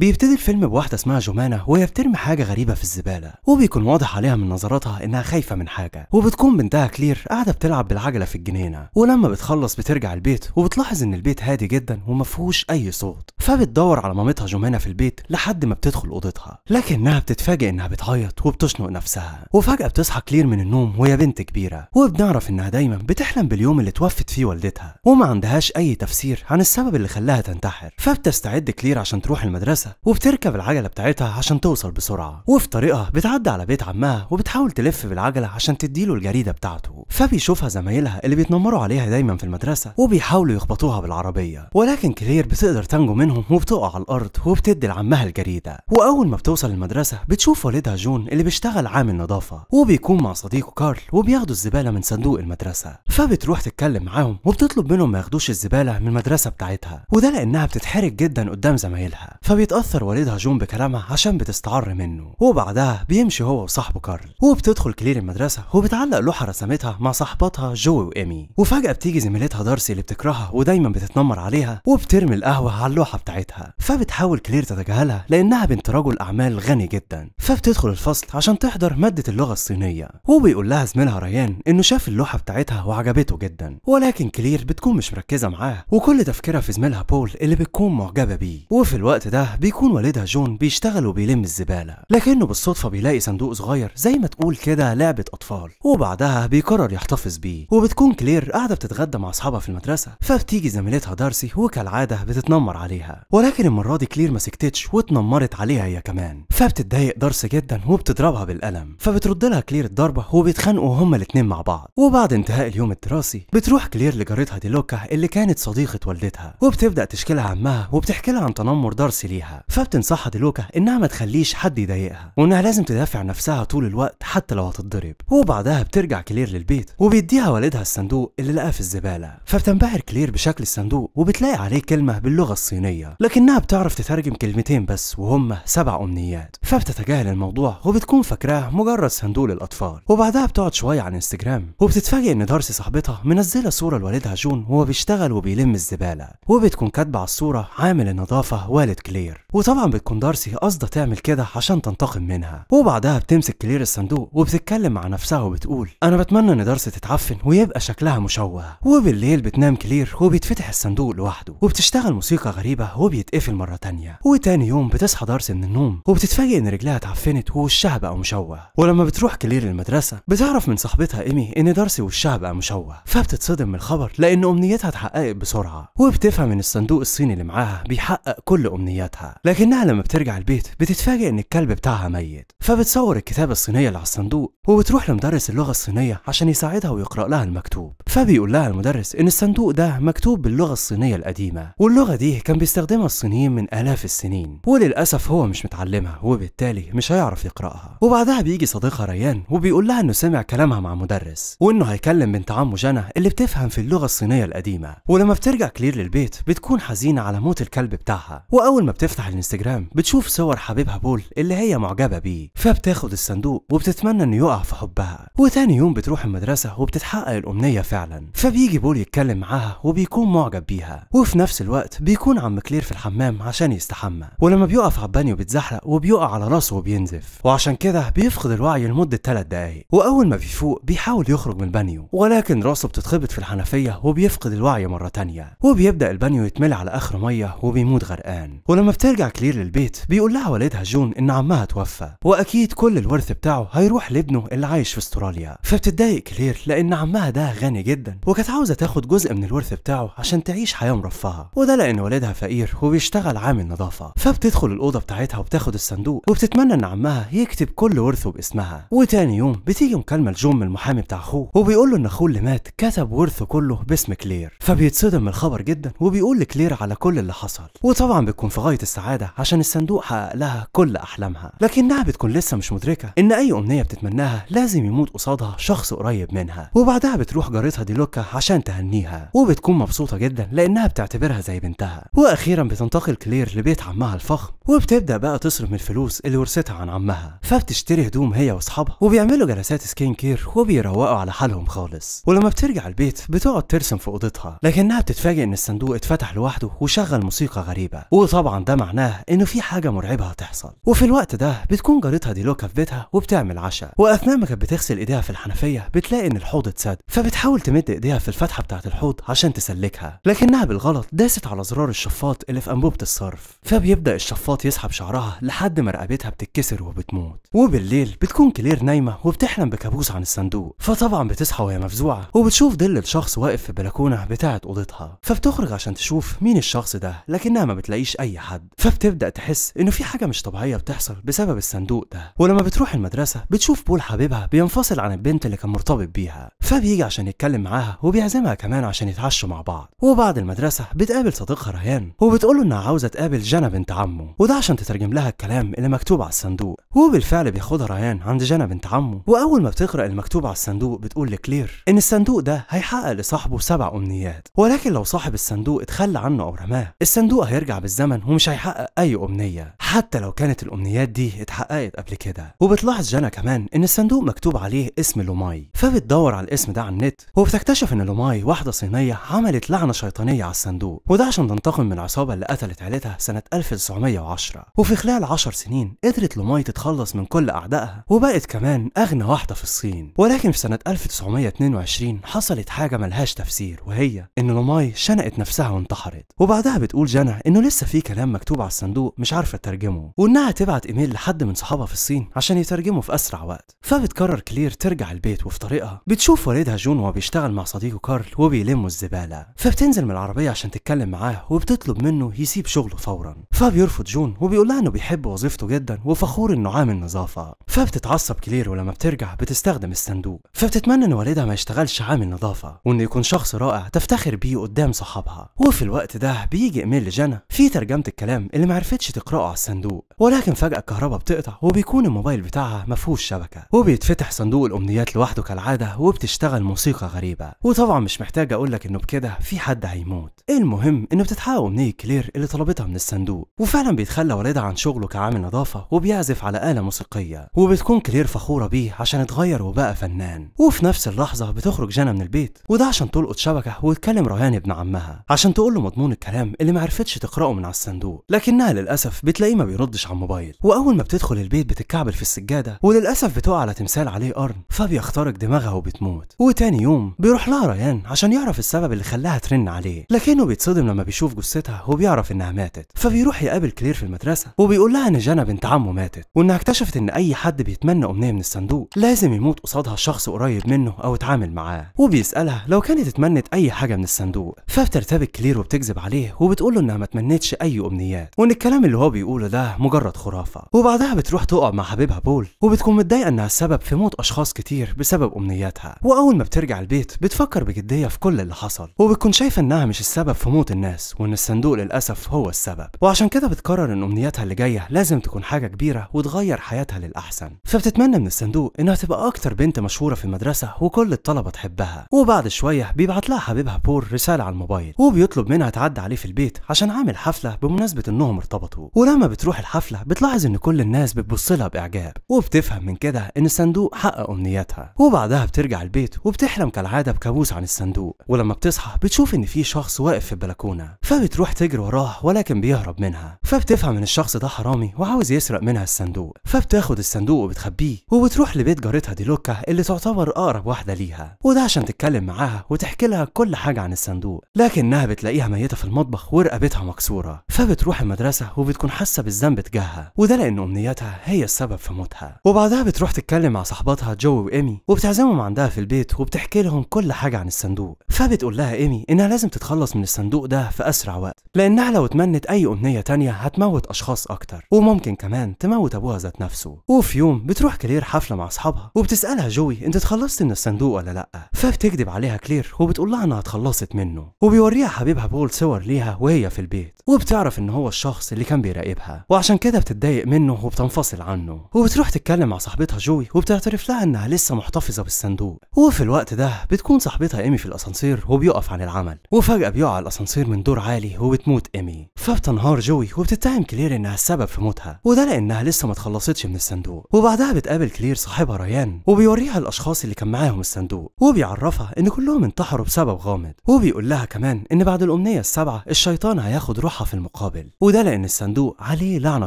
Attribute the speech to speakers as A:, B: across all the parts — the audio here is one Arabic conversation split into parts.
A: بيبتدي الفيلم بواحدة اسمها جومانا وهي بترمي حاجة غريبة في الزبالة وبيكون واضح عليها من نظراتها إنها خايفة من حاجة وبتكون بنتها كلير قاعدة بتلعب بالعجلة في الجنينة ولما بتخلص بترجع البيت وبتلاحظ إن البيت هادي جدا ومفيهوش أي صوت فبتدور على مامتها جومانا في البيت لحد ما بتدخل أوضتها لكنها بتتفاجئ إنها بتعيط وبتشنق نفسها وفجأة بتصحى كلير من النوم وهي بنت كبيرة وبنعرف إنها دايما بتحلم باليوم اللي توفت فيه والدتها وما عندهاش أي تفسير عن السبب اللي خلاها تنتحر فبتستعد كلير عشان تروح المدرسة وبتركب العجله بتاعتها عشان توصل بسرعه وفي طريقها بتعدي على بيت عمها وبتحاول تلف بالعجله عشان تديله الجريده بتاعته فبيشوفها زمايلها اللي بيتنمروا عليها دايما في المدرسه وبيحاولوا يخبطوها بالعربيه ولكن كلير بتقدر تنجو منهم وبتقع على الارض وبتدي لعمها الجريده واول ما بتوصل المدرسه بتشوف والدها جون اللي بيشتغل عامل نظافه وبيكون مع صديقه كارل وبياخدوا الزباله من صندوق المدرسه فبتروح تتكلم معاهم وبتطلب منهم ما ياخدوش الزباله من المدرسه بتاعتها وده لانها بتتحرج جدا قدام زمايلها فبيتقطع بتأثر والدها جون بكلامها عشان بتستعر منه وبعدها بيمشي هو وصاحبه كارل وبتدخل كلير المدرسة وبتعلق لوحة رسمتها مع صاحبتها جوي وإيمي وفجأة بتيجي زميلتها دارسي اللي بتكرهها ودايما بتتنمر عليها وبترمي القهوة على اللوحة بتاعتها فبتحاول كلير تتجاهلها لأنها بنت رجل أعمال غني جدا فبتدخل الفصل عشان تحضر مادة اللغة الصينية وبيقول لها زميلها ريان إنه شاف اللوحة بتاعتها وعجبته جدا ولكن كلير بتكون مش مركزة معاه وكل تفكيرها في زميلها بول اللي بتكون معجبة بيه وفي الوقت ده بيكون والدها جون بيشتغل وبيلم الزبالة لكنه بالصدفة بيلاقي صندوق صغير زي ما تقول كده لعبة أطفال وبعدها بيقرر يحتفظ بيه وبتكون كلير قاعدة بتتغدى مع أصحابها في المدرسة فبتيجي زميلتها دارسي وكالعادة بتتنمر عليها ولكن المرة دي كلير ما سكتتش واتنمرت عليها هي كمان فبتتضايق دارسي جدا وبتضربها بالقلم فبترد لها كلير الضربة وبيتخانقوا هما الاتنين مع بعض وبعد انتهاء اليوم الدراسي بتروح كلير لجارتها ديلوكا اللي كانت صديقة والدتها وبتبدأ تشكيلها عمها وبتحكي لها عن تنمر دارسي ليها فبتنصحها دلوكا انها ما تخليش حد يضايقها وانها لازم تدافع نفسها طول الوقت حتى لو هتتضرب وبعدها بترجع كلير للبيت وبيديها والدها الصندوق اللي لقاه في الزباله فبتنبهر كلير بشكل الصندوق وبتلاقي عليه كلمه باللغه الصينيه لكنها بتعرف تترجم كلمتين بس وهم سبع امنيات فبتتجاهل الموضوع وبتكون فاكراه مجرد صندوق للاطفال وبعدها بتقعد شويه على انستجرام وبتتفاجئ ان دارسي صاحبتها منزله صوره لوالدها جون وهو بيشتغل وبيلم الزباله وبتكون كاتبه على الصوره عامل النظافه والد كلير وطبعا بتكون دارسي قصده تعمل كده عشان تنتقم منها وبعدها بتمسك كلير الصندوق وبتتكلم مع نفسها وبتقول انا بتمنى ان دارسي تتعفن ويبقى شكلها مشوه وبالليل بتنام كلير وبيتفتح الصندوق لوحده وبتشتغل موسيقى غريبه وبيتقفل مره تانية وتاني يوم بتصحى دارسي من النوم وبتتفاجئ ان رجلها اتعفنت ووشها بقى مشوه ولما بتروح كلير المدرسه بتعرف من صاحبتها ايمي ان دارسي وشها بقى مشوه فبتتصدم من الخبر لان امنيتها اتحققت بسرعه وبتفهم ان الصندوق الصيني اللي معاها بيحقق كل امنياتها لكنها لما بترجع البيت بتتفاجئ ان الكلب بتاعها ميت فبتصور الكتابة الصينية اللي على الصندوق وبتروح لمدرس اللغة الصينية عشان يساعدها ويقرأ لها المكتوب فبيقول لها المدرس ان الصندوق ده مكتوب باللغة الصينية القديمة واللغة دي كان بيستخدمها الصينيين من آلاف السنين وللأسف هو مش متعلمها وبالتالي مش هيعرف يقرأها وبعدها بيجي صديقها ريان وبيقول لها انه سمع كلامها مع مدرس وانه هيكلم بنت عمه جنى اللي بتفهم في اللغة الصينية القديمة ولما بترجع كلير للبيت بتكون حزينة على موت الكلب بتاعها وأول ما بتفتح على الانستجرام بتشوف صور حبيبها بول اللي هي معجبه بيه فبتاخد الصندوق وبتتمنى انه يقع في حبها وتاني يوم بتروح المدرسه وبتتحقق الامنيه فعلا فبيجي بول يتكلم معاها وبيكون معجب بيها وفي نفس الوقت بيكون عم كلير في الحمام عشان يستحمى ولما بيقف على البانيو بيتزحلق وبيقع على راسه وبينزف وعشان كده بيفقد الوعي لمده 3 دقايق واول ما بيفوق بيحاول يخرج من البانيو ولكن راسه بتتخبط في الحنفيه وبيفقد الوعي مره ثانيه وبيبدا البانيو يتملي على اخر ميه وبيموت غرقان ولما بترجع بترجع كلير للبيت بيقول لها والدها جون ان عمها توفى واكيد كل الورث بتاعه هيروح لابنه اللي عايش في استراليا فبتتضايق كلير لان عمها ده غني جدا وكانت عاوزه تاخد جزء من الورث بتاعه عشان تعيش حياه مرفهه وده لان والدها فقير وبيشتغل عامل نظافه فبتدخل الاوضه بتاعتها وبتاخد الصندوق وبتتمنى ان عمها يكتب كل ورثه باسمها وتاني يوم بتيجي مكالمه لجون من المحامي بتاع اخوه وبيقول له ان اخوه اللي مات كتب ورثه كله باسم كلير فبيتصدم من الخبر جدا وبيقول لكلير على كل اللي حصل وطبعا بتكون في غايه السعاده السعادة عشان الصندوق حقق لها كل أحلامها لكنها بتكون لسه مش مدركة إن أي أمنية بتتمناها لازم يموت قصادها شخص قريب منها وبعدها بتروح جارتها دي لوكا عشان تهنيها وبتكون مبسوطة جدا لأنها بتعتبرها زي بنتها وأخيرا بتنتقل كلير لبيت عمها الفخم وبتبدأ بقى تصرف من الفلوس اللي ورثتها عن عمها فبتشتري هدوم هي وأصحابها وبيعملوا جلسات سكين كير وبيروقوا على حالهم خالص ولما بترجع البيت بتقعد ترسم في أوضتها لكنها بتتفاجئ إن الصندوق اتفتح لوحده وشغل موسيقى غريبة وطبعا ده معناه معناه انه في حاجه مرعبه هتحصل وفي الوقت ده بتكون جارتها دي لوكا في بيتها وبتعمل عشاء واثناء ما كانت بتغسل ايديها في الحنفيه بتلاقي ان الحوض اتسد فبتحاول تمد ايديها في الفتحه بتاعه الحوض عشان تسلكها لكنها بالغلط داست على زرار الشفاط اللي في انبوبه الصرف فبيبدا الشفاط يسحب شعرها لحد ما رقبتها بتتكسر وبتموت وبالليل بتكون كلير نايمه وبتحلم بكابوس عن الصندوق فطبعا بتصحى وهي مفزوعه وبتشوف ظل الشخص واقف في البلكونه بتاعه اوضتها فبتخرج عشان تشوف مين الشخص ده لكنها ما بتلاقيش اي حد ف تبدا تحس انه في حاجه مش طبيعيه بتحصل بسبب الصندوق ده ولما بتروح المدرسه بتشوف بول حبيبها بينفصل عن البنت اللي كان مرتبط بيها فبيجي عشان يتكلم معاها وبيعزمها كمان عشان يتعشوا مع بعض وبعد المدرسه بتقابل صديقها ريان وبتقول له انها عاوزه تقابل جنى بنت عمه وده عشان تترجم لها الكلام اللي مكتوب على الصندوق وبالفعل بياخدها ريان عند جنى بنت عمه واول ما بتقرا المكتوب على الصندوق بتقول لكلير ان الصندوق ده هيحقق لصاحبه سبع امنيات ولكن لو صاحب الصندوق اتخلى عنه او رماه الصندوق هيرجع بالزمن ومش هيحقق تحقق أي أمنية حتى لو كانت الأمنيات دي اتحققت قبل كده وبتلاحظ جانا كمان إن الصندوق مكتوب عليه اسم لوماي فبتدور على الاسم ده على النت وبتكتشف إن لوماي واحدة صينية عملت لعنة شيطانية على الصندوق وده عشان تنتقم من العصابة اللي قتلت عيلتها سنة 1910 وفي خلال 10 سنين قدرت لوماي تتخلص من كل أعدائها وبقت كمان أغنى واحدة في الصين ولكن في سنة 1922 حصلت حاجة ملهاش تفسير وهي إن لوماي شنقت نفسها وانتحرت وبعدها بتقول جانا إنه لسه في كلام مكتوب على الصندوق مش عارفة تترجمه وإنها تبعت إيميل لحد من صحابها في الصين عشان يترجمه في أسرع وقت فبتقرر كلير ترجع البيت وفي طريقها بتشوف والدها جون وهو بيشتغل مع صديقه كارل وبيلموا الزبالة فبتنزل من العربية عشان تتكلم معاه وبتطلب منه يسيب شغله فورا فبيرفض جون وبيقول لها إنه بيحب وظيفته جدا وفخور إنه عامل نظافة فبتتعصب كلير ولما بترجع بتستخدم الصندوق فبتتمنى إن والدها ما يشتغلش عامل نظافة وإنه يكون شخص رائع تفتخر بيه قدام صحابها وفي الوقت ده بيجي إيميل لجنا في ترجمة الكلام اللي معرفتش تقرأه على الصندوق ولكن فجأة الكهرباء بتقطع وبيكون الموبايل بتاعها مفهوش شبكة وبيتفتح صندوق الأمنيات لوحده كالعادة وبتشتغل موسيقى غريبة وطبعا مش محتاج أقولك إنه بكده في حد هيموت المهم إنه بتتحقق أمنية كلير اللي طلبتها من الصندوق وفعلا بيتخلى والدها عن شغله كعامل نظافة وبيعزف على آلة موسيقية وبتكون كلير فخورة بيه عشان اتغير وبقى فنان وفي نفس اللحظة بتخرج جنى من البيت وده عشان تلقط شبكة وتكلم رهان ابن عمها عشان تقول له مضمون الكلام اللي عرفتش تقرأه من على الصندوق لكنها للأسف بتلاقيه ما بيردش على الموبايل وأول ما بتدخل البيت بتتكعبل في السجادة وللأسف بتقع على تمثال عليه قرن فبيخترق دماغها وبتموت وتاني يوم بيروح لها ريان عشان يعرف السبب اللي خلاها ترن عليه لكنه بيتصدم لما بيشوف جثتها وبيعرف إنها ماتت فبيروح يقابل كلير في المدرسة وبيقول لها إن جانا بنت عمه ماتت وإنها اكتشفت إن أي حد بيتمنى أمنية من الصندوق لازم يموت قصادها شخص قريب منه أو اتعامل معاه وبيسألها لو كانت اتمنت أي حاجة من الصندوق فبترتبك كلير وبتكذب عليه وبتقول له إنها ما اتمنتش أي أمنيات وان الكلام اللي هو بيقوله ده مجرد خرافه وبعدها بتروح تقع مع حبيبها بول وبتكون متضايقه انها السبب في موت اشخاص كتير بسبب امنياتها واول ما بترجع البيت بتفكر بجديه في كل اللي حصل وبتكون شايفه انها مش السبب في موت الناس وان الصندوق للاسف هو السبب وعشان كده بتقرر ان امنياتها اللي جايه لازم تكون حاجه كبيره وتغير حياتها للاحسن فبتتمنى من الصندوق انها تبقى اكتر بنت مشهوره في المدرسه وكل الطلبه تحبها وبعد شويه بيبعت لها حبيبها بور رساله على الموبايل وبيطلب منها تعدي عليه في البيت عشان عامل حفله بمناسبه انهم ارتبطوا ولما بتروح الحفله بتلاحظ ان كل الناس بتبص لها باعجاب وبتفهم من كده ان الصندوق حقق امنياتها وبعدها بترجع البيت وبتحلم كالعاده بكابوس عن الصندوق ولما بتصحى بتشوف ان في شخص واقف في البلكونه فبتروح تجري وراه ولكن بيهرب منها فبتفهم ان الشخص ده حرامي وعاوز يسرق منها الصندوق فبتاخد الصندوق وبتخبيه وبتروح لبيت جارتها ديلوكا اللي تعتبر اقرب واحده ليها وده عشان تتكلم معاها وتحكي لها كل حاجه عن الصندوق لكنها بتلاقيها ميته في المطبخ ورقبتها مكسوره فبتروح المدرسة وبتكون حاسة بالذنب تجاهها وده لأن أمنياتها هي السبب في موتها وبعدها بتروح تتكلم مع صاحباتها جو وإيمي وبتعزمهم عندها في البيت وبتحكي لهم كل حاجة عن الصندوق فبتقول لها إيمي إنها لازم تتخلص من الصندوق ده في أسرع وقت لأنها لو اتمنت أي أمنية تانية هتموت أشخاص أكتر وممكن كمان تموت أبوها ذات نفسه وفي يوم بتروح كلير حفلة مع أصحابها وبتسألها جوي أنت اتخلصت من الصندوق ولا لأ فبتكذب عليها كلير وبتقول لها إنها اتخلصت منه وبيوريها حبيبها بول صور ليها وهي في البيت وبتعرف إن هو الشخص اللي كان بيراقبها وعشان كده بتتضايق منه وبتنفصل عنه وبتروح تتكلم مع صاحبتها جوي وبتعترف لها إنها لسه محتفظة بالصندوق وفي الوقت ده بتكون صاحبتها إيمي في الأسانسير وبيقف عن العمل وفجأة بيقع الأسانسير من دور عالي وبتموت إيمي فبتنهار جوي وبتتهم كلير إنها السبب في موتها وده لأنها لسه ما اتخلصتش من الصندوق وبعدها بتقابل كلير صاحبها ريان وبيوريها الأشخاص اللي كان معاهم الصندوق وبيعرفها إن كلهم انتحروا بسبب غامض وبيقول لها كمان إن بعد الأمنية السبعة الشيطان هياخد روح بتذبحها في المقابل وده لأن الصندوق عليه لعنة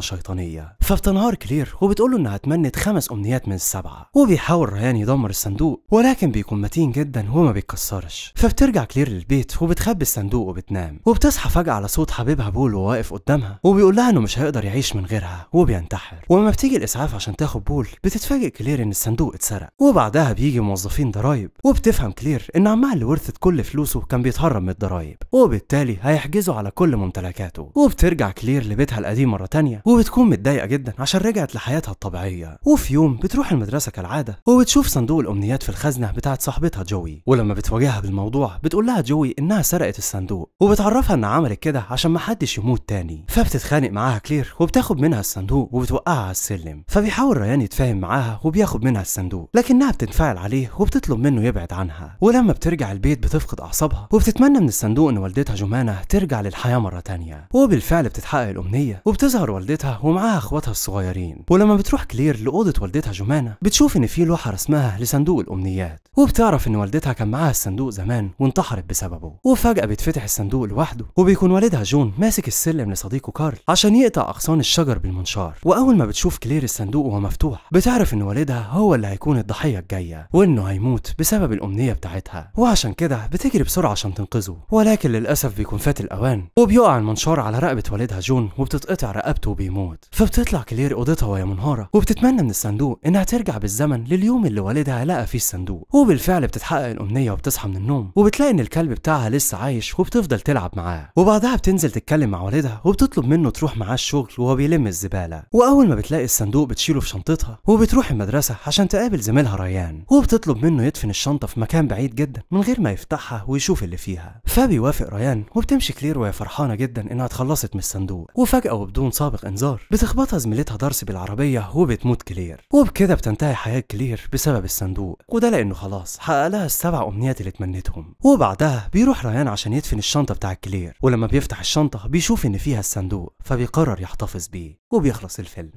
A: شيطانية فبتنهار كلير وبتقول له إنها تمنت خمس أمنيات من السبعة وبيحاول ريان يدمر الصندوق ولكن بيكون متين جدا وما بيتكسرش فبترجع كلير للبيت وبتخبي الصندوق وبتنام وبتصحى فجأة على صوت حبيبها بول واقف قدامها وبيقول لها إنه مش هيقدر يعيش من غيرها وبينتحر ولما بتيجي الإسعاف عشان تاخد بول بتتفاجئ كلير إن الصندوق اتسرق وبعدها بيجي موظفين ضرايب وبتفهم كلير إن عمها اللي ورثت كل فلوسه كان بيتهرب من الضرايب وبالتالي هيحجزوا على كل ممتلكاته وحركاته وبترجع كلير لبيتها القديم مرة تانية وبتكون متضايقة جدا عشان رجعت لحياتها الطبيعية وفي يوم بتروح المدرسة كالعادة وبتشوف صندوق الأمنيات في الخزنة بتاعت صاحبتها جوي ولما بتواجهها بالموضوع بتقول لها جوي إنها سرقت الصندوق وبتعرفها إنها عملت كده عشان محدش يموت تاني فبتتخانق معاها كلير وبتاخد منها الصندوق وبتوقعها على السلم فبيحاول ريان يتفاهم معاها وبياخد منها الصندوق لكنها بتنفعل عليه وبتطلب منه يبعد عنها ولما بترجع البيت بتفقد أعصابها وبتتمنى من الصندوق إن والدتها جمانة ترجع للحياة مرة تانية تانية وبالفعل بتتحقق الأمنية وبتظهر والدتها ومعاها أخواتها الصغيرين ولما بتروح كلير لأوضة والدتها جمانة بتشوف إن في لوحة رسمها لصندوق الأمنيات وبتعرف إن والدتها كان معاها الصندوق زمان وانتحرت بسببه وفجأة بيتفتح الصندوق لوحده وبيكون والدها جون ماسك السلم لصديقه كارل عشان يقطع أغصان الشجر بالمنشار وأول ما بتشوف كلير الصندوق وهو مفتوح بتعرف إن والدها هو اللي هيكون الضحية الجاية وإنه هيموت بسبب الأمنية بتاعتها وعشان كده بتجري بسرعة عشان تنقذه ولكن للأسف بيكون فات الأوان وبيقع منشار على رقبة والدها جون وبتتقطع رقبته وبيموت فبتطلع كلير أوضتها وهي منهارة وبتتمنى من الصندوق إنها ترجع بالزمن لليوم اللي والدها لقى فيه الصندوق وبالفعل بتتحقق الأمنية وبتصحى من النوم وبتلاقي إن الكلب بتاعها لسه عايش وبتفضل تلعب معاه وبعدها بتنزل تتكلم مع والدها وبتطلب منه تروح معاه الشغل وهو بيلم الزبالة وأول ما بتلاقي الصندوق بتشيله في شنطتها وبتروح المدرسة عشان تقابل زميلها ريان وبتطلب منه يدفن الشنطة في مكان بعيد جدا من غير ما يفتحها ويشوف اللي فيها فبيوافق ريان وبتمشي كلير وهي فرحانة جدا انها اتخلصت من الصندوق وفجأة وبدون سابق انذار بتخبطها زميلتها دارسي بالعربية وبتموت كلير وبكده بتنتهي حياة كلير بسبب الصندوق وده لانه خلاص حقق لها السبع امنيات اللي اتمنتهم وبعدها بيروح ريان عشان يدفن الشنطة بتاع كلير ولما بيفتح الشنطة بيشوف ان فيها الصندوق فبيقرر يحتفظ بيه وبيخلص الفيلم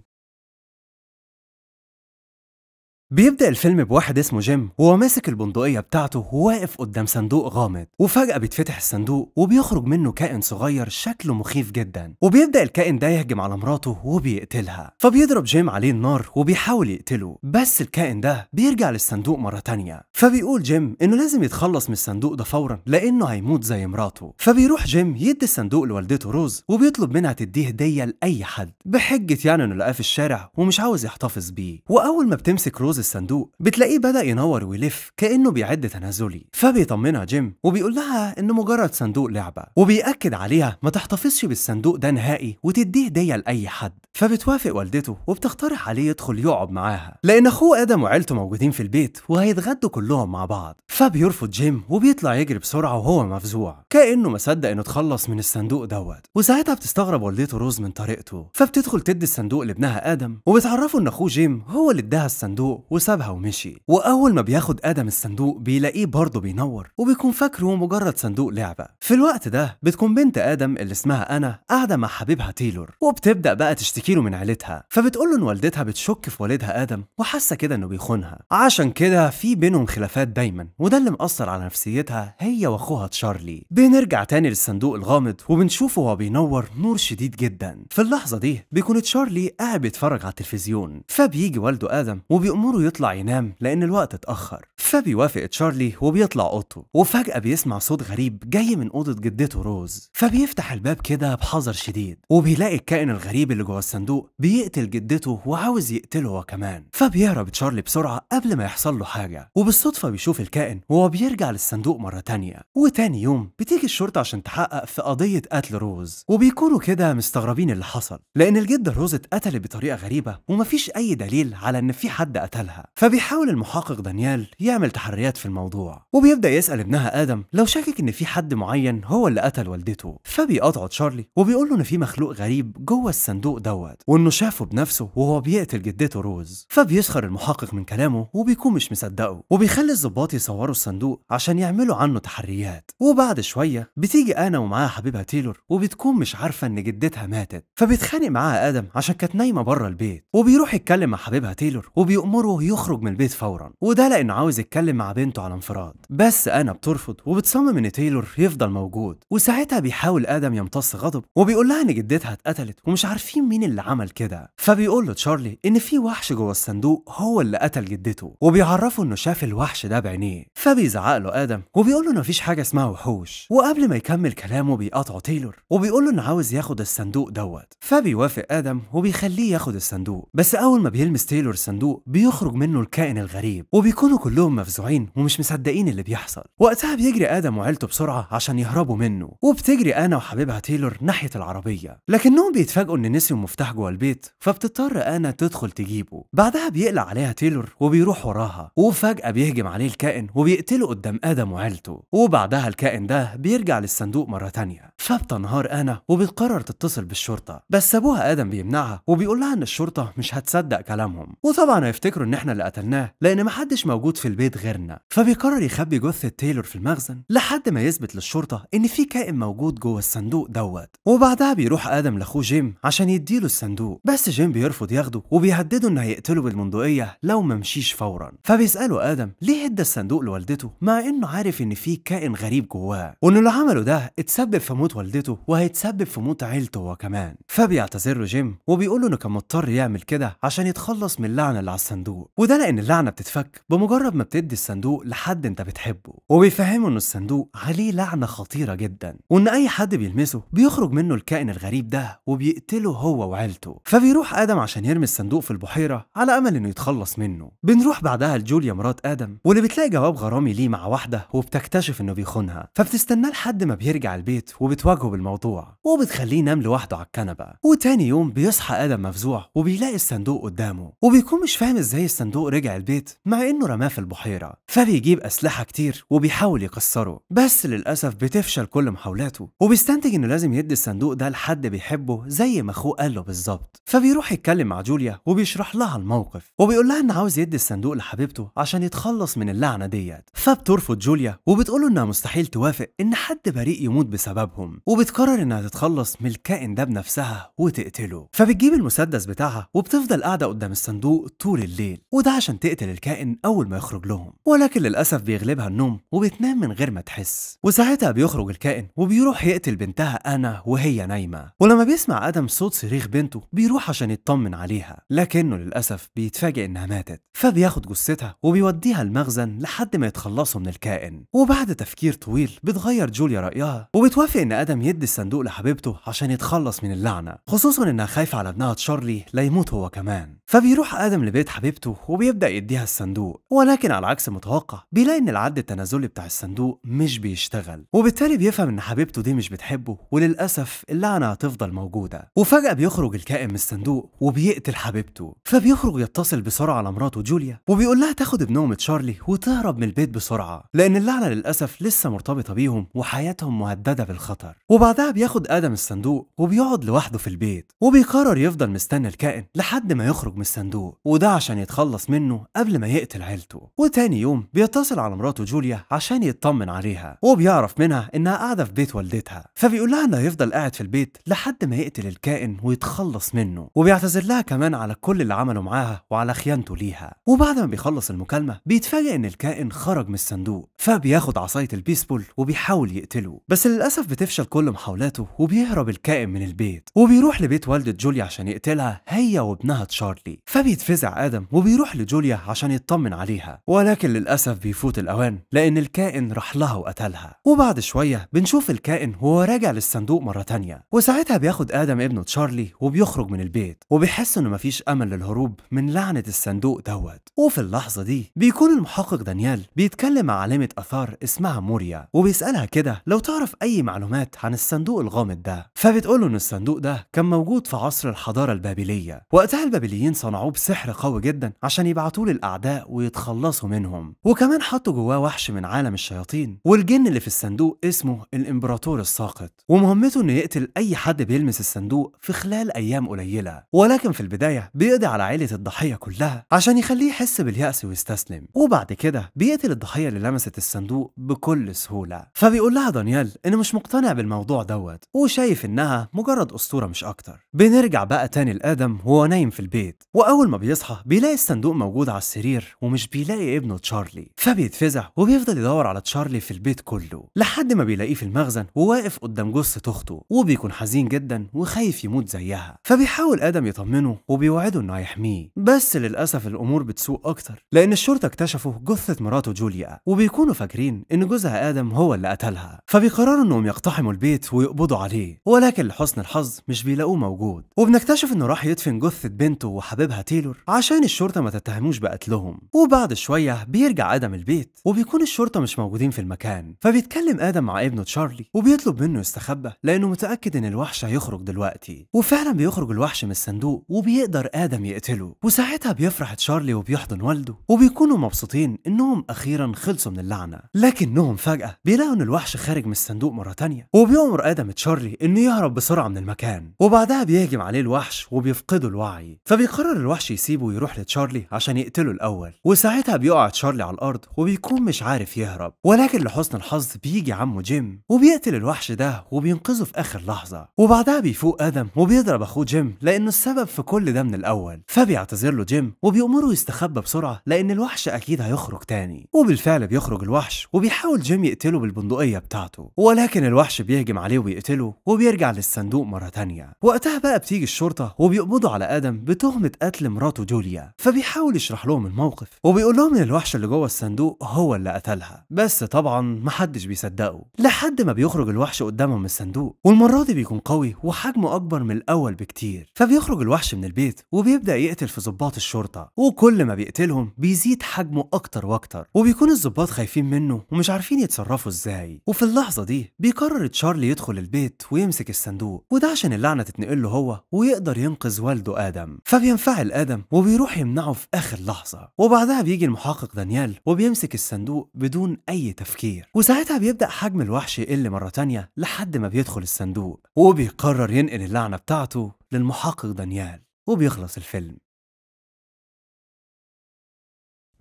A: بيبدأ الفيلم بواحد اسمه جيم وهو ماسك البندقية بتاعته وواقف قدام صندوق غامض وفجأة بيتفتح الصندوق وبيخرج منه كائن صغير شكله مخيف جدا وبيبدأ الكائن ده يهجم على مراته وبيقتلها فبيضرب جيم عليه النار وبيحاول يقتله بس الكائن ده بيرجع للصندوق مرة تانية فبيقول جيم إنه لازم يتخلص من الصندوق ده فورا لأنه هيموت زي مراته فبيروح جيم يدي الصندوق لوالدته روز وبيطلب منها تديه هدية لأي حد بحجة يعني إنه لقاه في الشارع ومش عاوز يحتفظ بيه وأول ما بتمسك روز لغز الصندوق بتلاقيه بدأ ينور ويلف كأنه بيعد تنازلي فبيطمنها جيم وبيقول لها إنه مجرد صندوق لعبة وبيأكد عليها ما تحتفظش بالصندوق ده نهائي وتديه هدية لأي حد فبتوافق والدته وبتقترح عليه يدخل يقعد معاها لأن أخوه آدم وعيلته موجودين في البيت وهيتغدوا كلهم مع بعض فبيرفض جيم وبيطلع يجري بسرعة وهو مفزوع كأنه مصدق إنه اتخلص من الصندوق دوت وساعتها بتستغرب والدته روز من طريقته فبتدخل تدي الصندوق لابنها آدم وبتعرفه إن أخوه جيم هو اللي اداها الصندوق وسابها ومشي واول ما بياخد ادم الصندوق بيلاقيه برضه بينور وبيكون فاكره مجرد صندوق لعبه في الوقت ده بتكون بنت ادم اللي اسمها انا قاعده مع حبيبها تيلور وبتبدا بقى تشتكي له من عيلتها فبتقول له ان والدتها بتشك في والدها ادم وحاسه كده انه بيخونها عشان كده في بينهم خلافات دايما وده اللي مأثر على نفسيتها هي واخوها تشارلي بنرجع تاني للصندوق الغامض وبنشوفه وهو بينور نور شديد جدا في اللحظه دي بيكون تشارلي قاعد بيتفرج على التلفزيون فبيجي والده ادم وبيأمره بيقولوا يطلع ينام لأن الوقت اتأخر فبيوافق تشارلي وبيطلع أوضته وفجأة بيسمع صوت غريب جاي من أوضة جدته روز فبيفتح الباب كده بحذر شديد وبيلاقي الكائن الغريب اللي جوه الصندوق بيقتل جدته وعاوز يقتله هو كمان فبيهرب تشارلي بسرعة قبل ما يحصل له حاجة وبالصدفة بيشوف الكائن وهو بيرجع للصندوق مرة تانية وتاني يوم بتيجي الشرطة عشان تحقق في قضية قتل روز وبيكونوا كده مستغربين اللي حصل لأن الجدة روز اتقتلت بطريقة غريبة ومفيش أي دليل على إن في حد قتلها بالها فبيحاول المحقق دانيال يعمل تحريات في الموضوع وبيبدا يسال ابنها ادم لو شاكك ان في حد معين هو اللي قتل والدته فبيقاطعه تشارلي وبيقول له ان في مخلوق غريب جوه الصندوق دوت وانه شافه بنفسه وهو بيقتل جدته روز فبيسخر المحقق من كلامه وبيكون مش مصدقه وبيخلي الظباط يصوروا الصندوق عشان يعملوا عنه تحريات وبعد شويه بتيجي انا ومعاها حبيبها تيلور وبتكون مش عارفه ان جدتها ماتت فبيتخانق معاها ادم عشان كانت نايمه بره البيت وبيروح يتكلم مع حبيبها تيلور وبيأمره يخرج من البيت فورا وده لأنه عاوز يتكلم مع بنته على انفراد بس أنا بترفض وبتصمم إن تايلور يفضل موجود وساعتها بيحاول آدم يمتص غضب وبيقول لها إن جدتها اتقتلت ومش عارفين مين اللي عمل كده فبيقول له تشارلي إن في وحش جوه الصندوق هو اللي قتل جدته وبيعرفه إنه شاف الوحش ده بعينيه فبيزعق له آدم وبيقول له إن مفيش حاجة اسمها وحوش وقبل ما يكمل كلامه بيقاطعه تايلور وبيقول له إنه عاوز ياخد الصندوق دوت فبيوافق آدم وبيخليه ياخد الصندوق بس أول ما بيلمس تايلور الصندوق بيخرج بيخرج منه الكائن الغريب وبيكونوا كلهم مفزوعين ومش مصدقين اللي بيحصل وقتها بيجري ادم وعيلته بسرعه عشان يهربوا منه وبتجري انا وحبيبها تيلور ناحيه العربيه لكنهم بيتفاجئوا ان نسيوا المفتاح جوه البيت فبتضطر انا تدخل تجيبه بعدها بيقلع عليها تيلور وبيروح وراها وفجاه بيهجم عليه الكائن وبيقتله قدام ادم وعيلته وبعدها الكائن ده بيرجع للصندوق مره ثانيه فبتنهار انا وبتقرر تتصل بالشرطه بس ابوها ادم بيمنعها وبيقول لها ان الشرطه مش هتصدق كلامهم وطبعا هيفتكروا ان احنا اللي قتلناه لان محدش موجود في البيت غيرنا فبيقرر يخبي جثه تايلور في المخزن لحد ما يثبت للشرطه ان في كائن موجود جوه الصندوق دوت وبعدها بيروح ادم لاخوه جيم عشان يديله الصندوق بس جيم بيرفض ياخده وبيهدده انه هيقتله بالبندقيه لو ما مشيش فورا فبيساله ادم ليه ادى الصندوق لوالدته مع انه عارف ان في كائن غريب جواه وانه اللي عمله ده اتسبب في موت والدته وهيتسبب في موت عيلته هو كمان فبيعتذر له جيم وبيقول له انه كان مضطر يعمل كده عشان يتخلص من اللعنه اللي على الصندوق وده لأن اللعنة بتتفك بمجرد ما بتدي الصندوق لحد أنت بتحبه وبيفهمه إن الصندوق عليه لعنة خطيرة جدا وإن أي حد بيلمسه بيخرج منه الكائن الغريب ده وبيقتله هو وعيلته فبيروح آدم عشان يرمي الصندوق في البحيرة على أمل إنه يتخلص منه بنروح بعدها لجوليا مرات آدم واللي بتلاقي جواب غرامي ليه مع واحدة وبتكتشف إنه بيخونها فبتستناه لحد ما بيرجع البيت وبتواجهه بالموضوع وبتخليه ينام لوحده على الكنبة وتاني يوم بيصحى آدم مفزوع وبيلاقي الصندوق قدامه وبيكون مش فاهم إزاي الصندوق رجع البيت مع انه رماه في البحيره فبيجيب اسلحه كتير وبيحاول يكسره بس للاسف بتفشل كل محاولاته وبيستنتج انه لازم يدي الصندوق ده لحد بيحبه زي ما اخوه قال له بالظبط فبيروح يتكلم مع جوليا وبيشرح لها الموقف وبيقول لها انه عاوز يدي الصندوق لحبيبته عشان يتخلص من اللعنه ديت فبترفض جوليا وبتقول له انها مستحيل توافق ان حد بريء يموت بسببهم وبتقرر انها تتخلص من الكائن ده بنفسها وتقتله فبتجيب المسدس بتاعها وبتفضل قاعده قدام الصندوق طول الليل بالليل وده عشان تقتل الكائن أول ما يخرج لهم ولكن للأسف بيغلبها النوم وبتنام من غير ما تحس وساعتها بيخرج الكائن وبيروح يقتل بنتها أنا وهي نايمة ولما بيسمع آدم صوت صريخ بنته بيروح عشان يطمن عليها لكنه للأسف بيتفاجئ إنها ماتت فبياخد جثتها وبيوديها المخزن لحد ما يتخلصوا من الكائن وبعد تفكير طويل بتغير جوليا رأيها وبتوافق إن آدم يدي الصندوق لحبيبته عشان يتخلص من اللعنة خصوصا إنها خايفة على ابنها تشارلي لا يموت هو كمان فبيروح آدم لبيت حبيبته وبيبدأ يديها الصندوق ولكن على عكس المتوقع بيلاقي إن العد التنازلي بتاع الصندوق مش بيشتغل وبالتالي بيفهم إن حبيبته دي مش بتحبه وللأسف اللعنة هتفضل موجودة وفجأة بيخرج الكائن من الصندوق وبيقتل حبيبته فبيخرج يتصل بسرعة على مراته جوليا وبيقول لها تاخد ابنهم تشارلي وتهرب من البيت بسرعه لان اللعنه للاسف لسه مرتبطه بيهم وحياتهم مهدده بالخطر وبعدها بياخد ادم الصندوق وبيقعد لوحده في البيت وبيقرر يفضل مستني الكائن لحد ما يخرج من الصندوق وده عشان يتخلص منه قبل ما يقتل عيلته وتاني يوم بيتصل على مراته جوليا عشان يطمن عليها وبيعرف منها انها قاعده في بيت والدتها فبيقول لها انه يفضل قاعد في البيت لحد ما يقتل الكائن ويتخلص منه وبيعتذر لها كمان على كل اللي عمله معاها وعلى خيانته ليها وبعد ما بيخلص المكالمة بيتفاجئ إن الكائن خرج من الصندوق فبياخد عصاية البيسبول وبيحاول يقتله بس للأسف بتفشل كل محاولاته وبيهرب الكائن من البيت وبيروح لبيت والدة جوليا عشان يقتلها هي وابنها تشارلي فبيتفزع آدم وبيروح لجوليا عشان يطمن عليها ولكن للأسف بيفوت الأوان لأن الكائن راح لها وقتلها وبعد شوية بنشوف الكائن وهو راجع للصندوق مرة تانية وساعتها بياخد آدم ابنه تشارلي وبيخرج من البيت وبيحس إنه مفيش أمل للهروب من لعنة الصندوق دوت واحد وفي اللحظة دي بيكون المحقق دانيال بيتكلم مع عالمة آثار اسمها موريا وبيسألها كده لو تعرف أي معلومات عن الصندوق الغامض ده فبتقول له إن الصندوق ده كان موجود في عصر الحضارة البابلية وقتها البابليين صنعوه بسحر قوي جدا عشان يبعتوه للأعداء ويتخلصوا منهم وكمان حطوا جواه وحش من عالم الشياطين والجن اللي في الصندوق اسمه الإمبراطور الساقط ومهمته إنه يقتل أي حد بيلمس الصندوق في خلال أيام قليلة ولكن في البداية بيقضي على عيلة الضحية كلها عشان يخليه بيحس باليأس ويستسلم وبعد كده بيقتل الضحية اللي لمست الصندوق بكل سهولة فبيقول لها دانيال إنه مش مقتنع بالموضوع دوت وشايف إنها مجرد أسطورة مش أكتر بنرجع بقى تاني لآدم وهو نايم في البيت وأول ما بيصحى بيلاقي الصندوق موجود على السرير ومش بيلاقي ابنه تشارلي فبيتفزع وبيفضل يدور على تشارلي في البيت كله لحد ما بيلاقيه في المخزن وواقف قدام جثة أخته وبيكون حزين جدا وخايف يموت زيها فبيحاول آدم يطمنه وبيوعده إنه هيحميه بس للأسف الأمور بتسوق أكتر لأن الشرطة اكتشفوا جثة مراته جوليا وبيكونوا فاكرين إن جوزها آدم هو اللي قتلها فبيقرروا إنهم يقتحموا البيت ويقبضوا عليه ولكن لحسن الحظ مش بيلاقوه موجود وبنكتشف إنه راح يدفن جثة بنته وحبيبها تيلور عشان الشرطة ما تتهموش بقتلهم وبعد شوية بيرجع آدم البيت وبيكون الشرطة مش موجودين في المكان فبيتكلم آدم مع ابنه تشارلي وبيطلب منه يستخبى لأنه متأكد إن الوحش هيخرج دلوقتي وفعلا بيخرج الوحش من الصندوق وبيقدر آدم يقتله وساعتها بيفرح تشارلي وبيحضن والده وبيكونوا مبسوطين انهم اخيرا خلصوا من اللعنه لكنهم فجاه بيلاقوا ان الوحش خارج من الصندوق مره تانية وبيأمر ادم تشارلي انه يهرب بسرعه من المكان وبعدها بيهجم عليه الوحش وبيفقده الوعي فبيقرر الوحش يسيبه ويروح لتشارلي عشان يقتله الاول وساعتها بيقع تشارلي على الارض وبيكون مش عارف يهرب ولكن لحسن الحظ بيجي عمه جيم وبيقتل الوحش ده وبينقذه في اخر لحظه وبعدها بيفوق ادم وبيضرب اخوه جيم لانه السبب في كل ده من الاول فبيعتذر له جيم وبيأمره يستخبى بسرعة لأن الوحش أكيد هيخرج تاني وبالفعل بيخرج الوحش وبيحاول جيم يقتله بالبندقية بتاعته ولكن الوحش بيهجم عليه ويقتله وبيرجع للصندوق مرة تانية وقتها بقى بتيجي الشرطة وبيقبضوا على آدم بتهمة قتل مراته جوليا فبيحاول يشرح لهم الموقف وبيقول لهم إن الوحش اللي جوه الصندوق هو اللي قتلها بس طبعا محدش بيصدقه لحد ما بيخرج الوحش قدامهم من الصندوق والمرة دي بيكون قوي وحجمه أكبر من الأول بكتير فبيخرج الوحش من البيت وبيبدأ يقتل في ظباط الشرطة وكل كل ما بيقتلهم بيزيد حجمه أكتر وأكتر وبيكون الظباط خايفين منه ومش عارفين يتصرفوا إزاي وفي اللحظة دي بيقرر تشارلي يدخل البيت ويمسك الصندوق وده عشان اللعنة تتنقل له هو ويقدر ينقذ والده آدم فبينفعل آدم وبيروح يمنعه في آخر لحظة وبعدها بيجي المحقق دانيال وبيمسك الصندوق بدون أي تفكير وساعتها بيبدأ حجم الوحش يقل مرة تانية لحد ما بيدخل الصندوق وبيقرر ينقل اللعنة بتاعته للمحقق دانيال وبيخلص الفيلم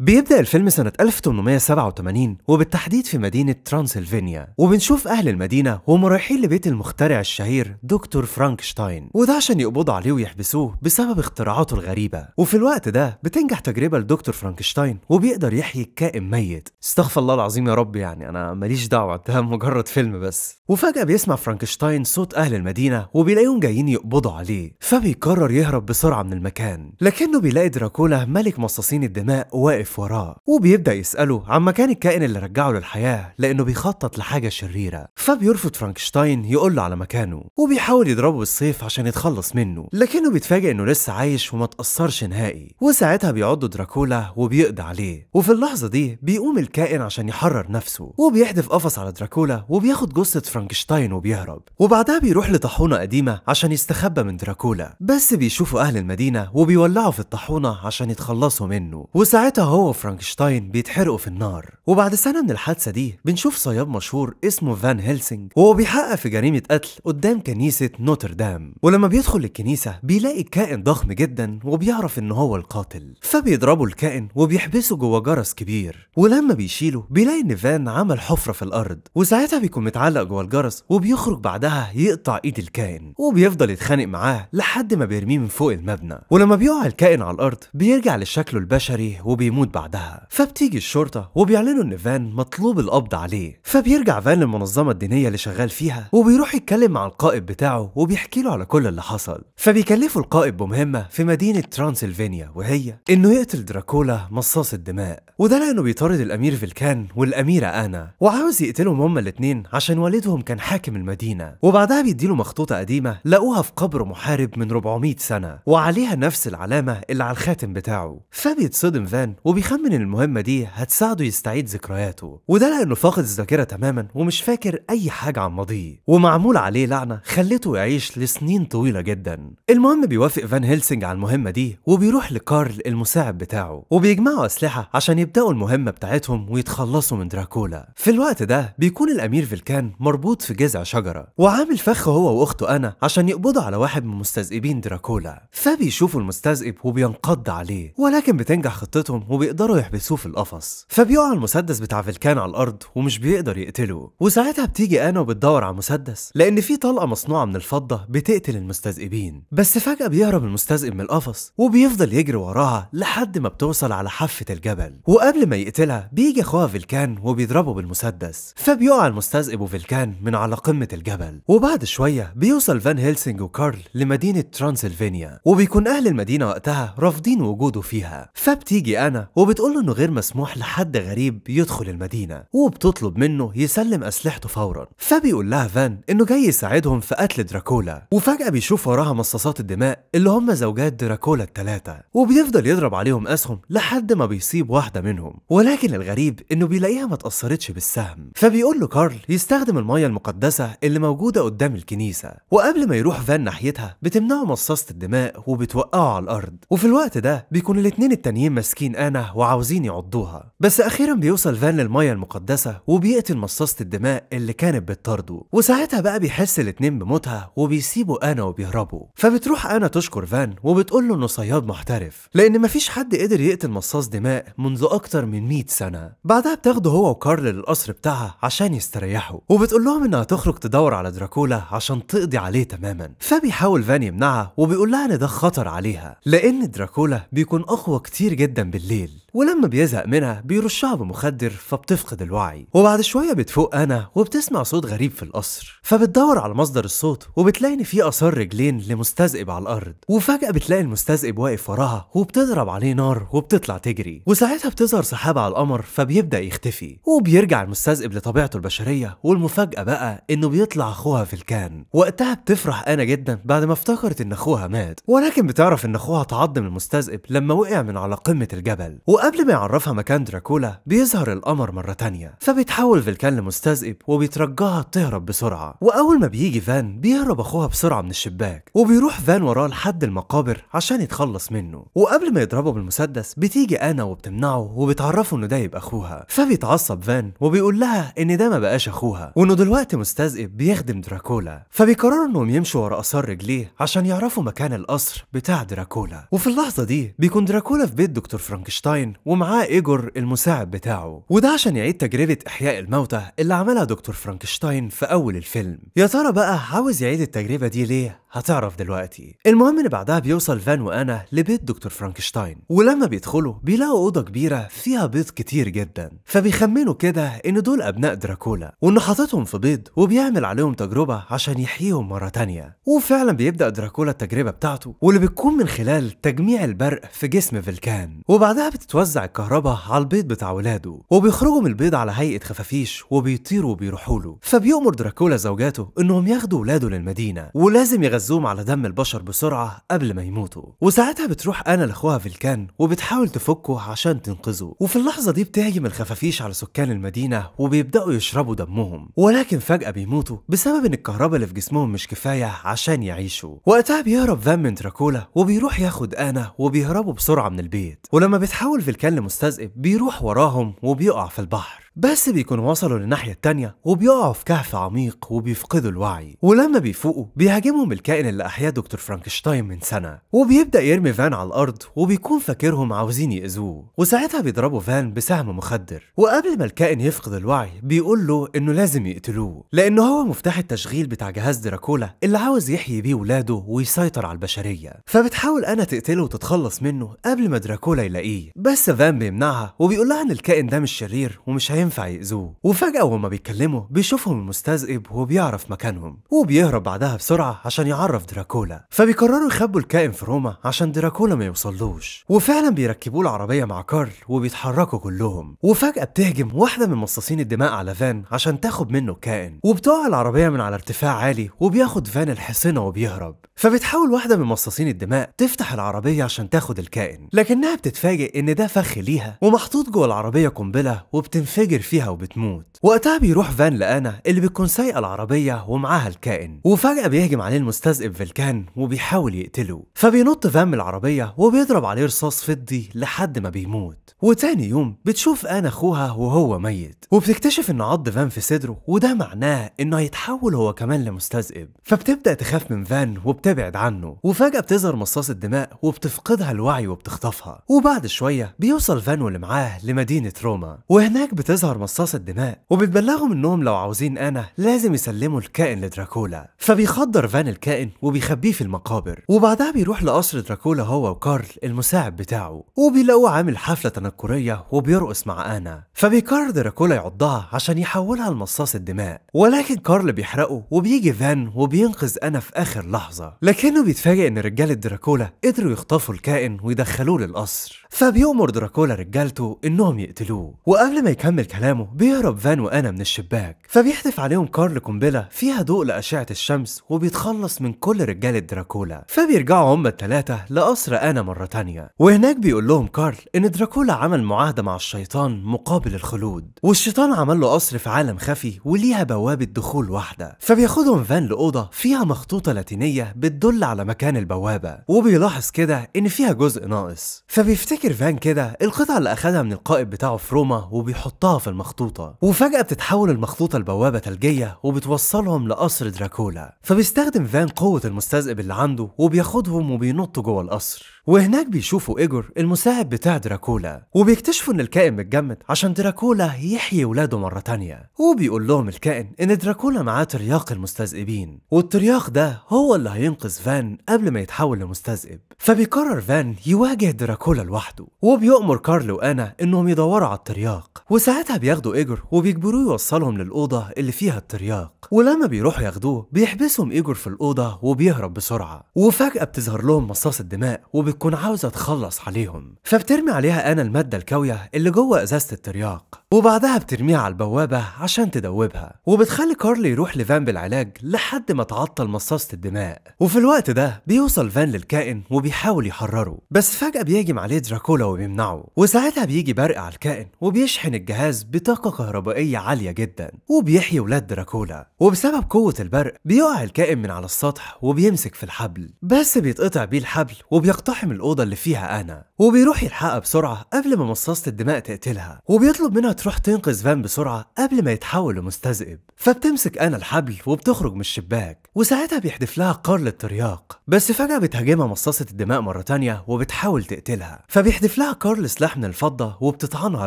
A: بيبدأ الفيلم سنة 1887 وبالتحديد في مدينة ترانسلفانيا وبنشوف أهل المدينة وهم رايحين لبيت المخترع الشهير دكتور فرانكشتاين وده عشان يقبضوا عليه ويحبسوه بسبب اختراعاته الغريبة وفي الوقت ده بتنجح تجربة لدكتور فرانكشتاين وبيقدر يحيي كائن ميت استغفر الله العظيم يا رب يعني أنا ماليش دعوة ده مجرد فيلم بس وفجأة بيسمع فرانكشتاين صوت أهل المدينة وبيلاقيهم جايين يقبضوا عليه فبيقرر يهرب بسرعة من المكان لكنه بيلاقي دراكولا ملك مصاصين الدماء واقف واقف وراه وبيبدا يساله عن مكان الكائن اللي رجعه للحياه لانه بيخطط لحاجه شريره فبيرفض فرانكشتاين يقول له على مكانه وبيحاول يضربه بالسيف عشان يتخلص منه لكنه بيتفاجئ انه لسه عايش وما تاثرش نهائي وساعتها بيعض دراكولا وبيقضي عليه وفي اللحظه دي بيقوم الكائن عشان يحرر نفسه وبيحدف قفص على دراكولا وبياخد جثه فرانكشتاين وبيهرب وبعدها بيروح لطاحونه قديمه عشان يستخبى من دراكولا بس بيشوفوا اهل المدينه وبيولعوا في الطاحونه عشان يتخلصوا منه وساعتها هو وفرانكشتاين بيتحرقوا في النار وبعد سنة من الحادثة دي بنشوف صياد مشهور اسمه فان هيلسينج وهو بيحقق في جريمة قتل قدام كنيسة نوتردام ولما بيدخل الكنيسة بيلاقي كائن ضخم جدا وبيعرف ان هو القاتل فبيضربوا الكائن وبيحبسه جوه جرس كبير ولما بيشيله بيلاقي ان فان عمل حفرة في الأرض وساعتها بيكون متعلق جوه الجرس وبيخرج بعدها يقطع ايد الكائن وبيفضل يتخانق معاه لحد ما بيرميه من فوق المبنى ولما بيقع الكائن على الأرض بيرجع لشكله البشري وبيموت موجود بعدها فبتيجي الشرطة وبيعلنوا إن فان مطلوب القبض عليه فبيرجع فان للمنظمة الدينية اللي شغال فيها وبيروح يتكلم مع القائد بتاعه وبيحكي له على كل اللي حصل فبيكلفوا القائد بمهمة في مدينة ترانسلفانيا وهي إنه يقتل دراكولا مصاص الدماء وده لأنه بيطارد الأمير فيلكان والأميرة أنا وعاوز يقتلهم هما الاثنين عشان والدهم كان حاكم المدينة وبعدها بيديله مخطوطة قديمة لقوها في قبر محارب من 400 سنة وعليها نفس العلامة اللي على الخاتم بتاعه فبيتصدم فان وبيخمن ان المهمة دي هتساعده يستعيد ذكرياته وده لأنه فاقد الذاكرة تماما ومش فاكر أي حاجة عن ماضيه ومعمول عليه لعنة خلته يعيش لسنين طويلة جدا المهم بيوافق فان هيلسنج على المهمة دي وبيروح لكارل المساعد بتاعه وبيجمعوا أسلحة عشان يبدأوا المهمة بتاعتهم ويتخلصوا من دراكولا في الوقت ده بيكون الأمير فيلكان مربوط في جذع شجرة وعامل فخ هو وأخته أنا عشان يقبضوا على واحد من مستذئبين دراكولا فبيشوفوا المستذئب وبينقض عليه ولكن بتنجح خطتهم وبي وبيقدروا يحبسوه في القفص فبيقع المسدس بتاع فلكان على الارض ومش بيقدر يقتله وساعتها بتيجي انا وبتدور على مسدس لان في طلقه مصنوعه من الفضه بتقتل المستذئبين بس فجاه بيهرب المستذئب من القفص وبيفضل يجري وراها لحد ما بتوصل على حافه الجبل وقبل ما يقتلها بيجي اخوها فلكان وبيضربه بالمسدس فبيقع المستذئب وفلكان من على قمه الجبل وبعد شويه بيوصل فان هيلسينج وكارل لمدينه ترانسلفانيا وبيكون اهل المدينه وقتها رافضين وجوده فيها فبتيجي انا وبتقول له إنه غير مسموح لحد غريب يدخل المدينة وبتطلب منه يسلم أسلحته فورا فبيقول لها فان إنه جاي يساعدهم في قتل دراكولا وفجأة بيشوف وراها مصاصات الدماء اللي هم زوجات دراكولا الثلاثه وبيفضل يضرب عليهم أسهم لحد ما بيصيب واحدة منهم ولكن الغريب إنه بيلاقيها ما اتأثرتش بالسهم فبيقول له كارل يستخدم المية المقدسة اللي موجودة قدام الكنيسة وقبل ما يروح فان ناحيتها بتمنعه مصاصة الدماء وبتوقعه على الأرض وفي الوقت ده بيكون الاثنين التانيين ماسكين أنا مليانة وعاوزين يعضوها بس أخيرا بيوصل فان للمية المقدسة وبيقتل مصاصة الدماء اللي كانت بتطارده وساعتها بقى بيحس الاتنين بموتها وبيسيبوا أنا وبيهربوا فبتروح أنا تشكر فان وبتقول له إنه صياد محترف لأن مفيش حد قدر يقتل مصاص دماء منذ أكتر من 100 سنة بعدها بتاخده هو وكارل للقصر بتاعها عشان يستريحوا وبتقول لهم إنها تخرج تدور على دراكولا عشان تقضي عليه تماما فبيحاول فان يمنعها وبيقول لها إن ده خطر عليها لأن دراكولا بيكون أقوى كتير جدا بالليل did. ولما بيزهق منها بيرشها بمخدر فبتفقد الوعي وبعد شويه بتفوق انا وبتسمع صوت غريب في القصر فبتدور على مصدر الصوت وبتلاقي ان في اثار رجلين لمستذئب على الارض وفجاه بتلاقي المستذئب واقف وراها وبتضرب عليه نار وبتطلع تجري وساعتها بتظهر سحابه على القمر فبيبدا يختفي وبيرجع المستذئب لطبيعته البشريه والمفاجاه بقى انه بيطلع اخوها في الكان وقتها بتفرح انا جدا بعد ما افتكرت ان اخوها مات ولكن بتعرف ان اخوها تعض من المستذئب لما وقع من على قمه الجبل وقبل ما يعرفها مكان دراكولا بيظهر القمر مرة تانية فبيتحول فيلكان لمستذئب وبيترجاها تهرب بسرعة وأول ما بيجي فان بيهرب أخوها بسرعة من الشباك وبيروح فان وراه لحد المقابر عشان يتخلص منه وقبل ما يضربه بالمسدس بتيجي أنا وبتمنعه وبتعرفه إنه ده يبقى أخوها فبيتعصب فان وبيقول لها إن ده ما بقاش أخوها وإنه دلوقتي مستذئب بيخدم دراكولا فبيقرروا إنهم يمشوا ورا آثار رجليه عشان يعرفوا مكان القصر بتاع دراكولا وفي اللحظة دي بيكون دراكولا في بيت دكتور فرانكشتاين ومعاه ايجور المساعد بتاعه وده عشان يعيد تجربة إحياء الموتى اللي عملها دكتور فرانكشتاين في أول الفيلم يا ترى بقى عاوز يعيد التجربة دي ليه هتعرف دلوقتي المهم ان بعدها بيوصل فان وانا لبيت دكتور فرانكشتاين ولما بيدخلوا بيلاقوا اوضه كبيره فيها بيض كتير جدا فبيخمنوا كده ان دول ابناء دراكولا وانه حاططهم في بيض وبيعمل عليهم تجربه عشان يحييهم مره تانية وفعلا بيبدا دراكولا التجربه بتاعته واللي بتكون من خلال تجميع البرق في جسم فلكان وبعدها بتتوزع الكهرباء على البيض بتاع ولاده وبيخرجوا من البيض على هيئه خفافيش وبيطيروا وبيروحوا له فبيؤمر دراكولا زوجاته انهم ياخدوا ولاده للمدينه ولازم يغز الزوم على دم البشر بسرعة قبل ما يموتوا وساعتها بتروح أنا لأخوها فيلكان وبتحاول تفكه عشان تنقذه وفي اللحظة دي بتهجم الخفافيش على سكان المدينة وبيبدأوا يشربوا دمهم ولكن فجأة بيموتوا بسبب إن الكهرباء اللي في جسمهم مش كفاية عشان يعيشوا وقتها بيهرب فان من دراكولا وبيروح ياخد أنا وبيهربوا بسرعة من البيت ولما بتحاول فيلكان لمستذئب بيروح وراهم وبيقع في البحر بس بيكونوا وصلوا للناحية التانية وبيقعوا في كهف عميق وبيفقدوا الوعي ولما بيفوقوا بيهاجمهم الكائن اللي أحياه دكتور فرانكشتاين من سنة وبيبدأ يرمي فان على الأرض وبيكون فاكرهم عاوزين يأذوه وساعتها بيضربوا فان بسهم مخدر وقبل ما الكائن يفقد الوعي بيقول له إنه لازم يقتلوه لأنه هو مفتاح التشغيل بتاع جهاز دراكولا اللي عاوز يحيي بيه ولاده ويسيطر على البشرية فبتحاول أنا تقتله وتتخلص منه قبل ما دراكولا يلاقيه بس فان بيمنعها وبيقول لها إن الكائن ده مش شرير ومش هينفع ينفع يأذوه وفجأة وهما بيتكلموا بيشوفهم المستذئب وبيعرف مكانهم وبيهرب بعدها بسرعة عشان يعرف دراكولا فبيقرروا يخبوا الكائن في روما عشان دراكولا ما يوصلوش وفعلا بيركبوا له عربية مع كارل وبيتحركوا كلهم وفجأة بتهجم واحدة من مصاصين الدماء على فان عشان تاخد منه الكائن وبتقع العربية من على ارتفاع عالي وبياخد فان الحصينة وبيهرب فبتحاول واحدة من مصاصين الدماء تفتح العربية عشان تاخد الكائن لكنها بتتفاجئ ان ده فخ ليها ومحطوط جوه العربية قنبلة وبتنفجر بتنفجر فيها وبتموت وقتها بيروح فان لانا اللي بتكون سايقه العربيه ومعاها الكائن وفجاه بيهجم عليه المستذئب فلكان وبيحاول يقتله فبينط فان من العربيه وبيضرب عليه رصاص فضي لحد ما بيموت وتاني يوم بتشوف انا اخوها وهو ميت وبتكتشف ان عض فان في صدره وده معناه انه هيتحول هو كمان لمستذئب فبتبدا تخاف من فان وبتبعد عنه وفجاه بتظهر مصاص الدماء وبتفقدها الوعي وبتخطفها وبعد شويه بيوصل فان واللي معاه لمدينه روما وهناك بتظهر بتظهر مصاصة دماء وبتبلغهم انهم لو عاوزين انا لازم يسلموا الكائن لدراكولا فبيخدر فان الكائن وبيخبيه في المقابر وبعدها بيروح لقصر دراكولا هو وكارل المساعد بتاعه وبيلاقوه عامل حفلة تنكرية وبيرقص مع انا فبيقرر دراكولا يعضها عشان يحولها لمصاص الدماء ولكن كارل بيحرقه وبيجي فان وبينقذ انا في اخر لحظة لكنه بيتفاجئ ان رجالة دراكولا قدروا يخطفوا الكائن ويدخلوه للقصر فبيأمر دراكولا رجالته انهم يقتلوه وقبل ما يكمل كلامه بيهرب فان وأنا من الشباك فبيحدف عليهم كارل قنبلة فيها ضوء لأشعة الشمس وبيتخلص من كل رجالة دراكولا فبيرجعوا هما التلاتة لقصر أنا مرة تانية وهناك بيقول لهم كارل إن دراكولا عمل معاهدة مع الشيطان مقابل الخلود والشيطان عمل له قصر في عالم خفي وليها بوابة دخول واحدة فبياخدهم فان لأوضة فيها مخطوطة لاتينية بتدل على مكان البوابة وبيلاحظ كده إن فيها جزء ناقص فبيفتكر فان كده القطعة اللي أخدها من القائد بتاعه في روما وبيحطها في المخطوطة وفجأة بتتحول المخطوطة لبوابة ثلجية وبتوصلهم لقصر دراكولا فبيستخدم فان قوة المستذئب اللي عنده وبياخدهم وبينطوا جوه القصر وهناك بيشوفوا إيجور المساعد بتاع دراكولا وبيكتشفوا إن الكائن متجمد عشان دراكولا يحيي ولاده مرة تانية وبيقول لهم الكائن إن دراكولا معاه ترياق المستذئبين والترياق ده هو اللي هينقذ فان قبل ما يتحول لمستذئب فبيقرر فان يواجه دراكولا لوحده وبيؤمر كارل وأنا إنهم يدوروا على الترياق وساعتها بياخدوا إيجور وبيجبروه يوصلهم للأوضة اللي فيها الترياق ولما بيروحوا ياخدوه بيحبسهم إيجور في الأوضة وبيهرب بسرعة وفجأة بتظهر لهم مصاص الدماء وب وتكون عاوزة تخلص عليهم فبترمي عليها أنا المادة الكاوية اللي جوه إزازة الترياق وبعدها بترميها على البوابة عشان تدوبها وبتخلي كارلي يروح لفان بالعلاج لحد ما تعطل مصاصة الدماء وفي الوقت ده بيوصل فان للكائن وبيحاول يحرره بس فجأة بيجم عليه دراكولا وبيمنعه وساعتها بيجي برق على الكائن وبيشحن الجهاز بطاقة كهربائية عالية جدا وبيحيي ولاد دراكولا وبسبب قوة البرق بيقع الكائن من على السطح وبيمسك في الحبل بس بيتقطع بيه الحبل وبيقتحم مقتحم الأوضة اللي فيها أنا وبيروح يلحقها بسرعة قبل ما مصاصة الدماء تقتلها وبيطلب منها تروح تنقذ فان بسرعة قبل ما يتحول لمستذئب فبتمسك أنا الحبل وبتخرج من الشباك وساعتها بيحدف لها قارل الترياق بس فجأة بتهاجمها مصاصة الدماء مرة تانية وبتحاول تقتلها فبيحدف لها كارل سلاح من الفضة وبتطعنها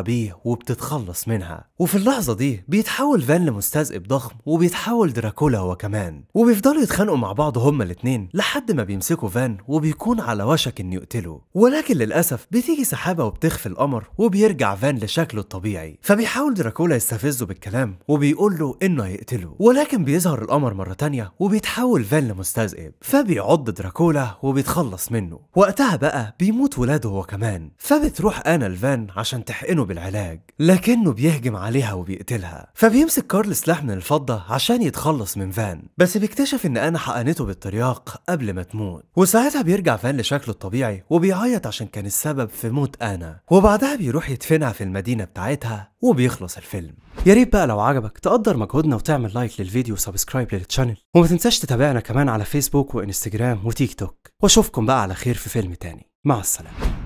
A: بيه وبتتخلص منها وفي اللحظة دي بيتحول فان لمستذئب ضخم وبيتحول دراكولا هو كمان وبيفضلوا يتخانقوا مع بعض هما الاتنين لحد ما بيمسكوا فان وبيكون على وشك إنه يقتله ولكن للأسف بتيجي سحابة وبتخفي القمر وبيرجع فان لشكله الطبيعي فبيحاول دراكولا يستفزه بالكلام وبيقول له إنه هيقتله ولكن بيظهر القمر مرة تانية وبيتحول فان لمستذئب فبيعض دراكولا وبيتخلص منه وقتها بقى بيموت ولاده هو كمان فبتروح أنا الفان عشان تحقنه بالعلاج لكنه بيهجم عليها وبيقتلها فبيمسك كارل سلاح من الفضة عشان يتخلص من فان بس بيكتشف إن أنا حقنته بالترياق قبل ما تموت وساعتها بيرجع فان لشكله الطبيعي طبيعي وبيعيط عشان كان السبب في موت أنا وبعدها بيروح يدفنها في المدينة بتاعتها وبيخلص الفيلم يا ريت بقى لو عجبك تقدر مجهودنا وتعمل لايك للفيديو وسبسكرايب للتشانل وما تنساش تتابعنا كمان على فيسبوك وانستجرام وتيك توك واشوفكم بقى على خير في فيلم تاني مع السلامه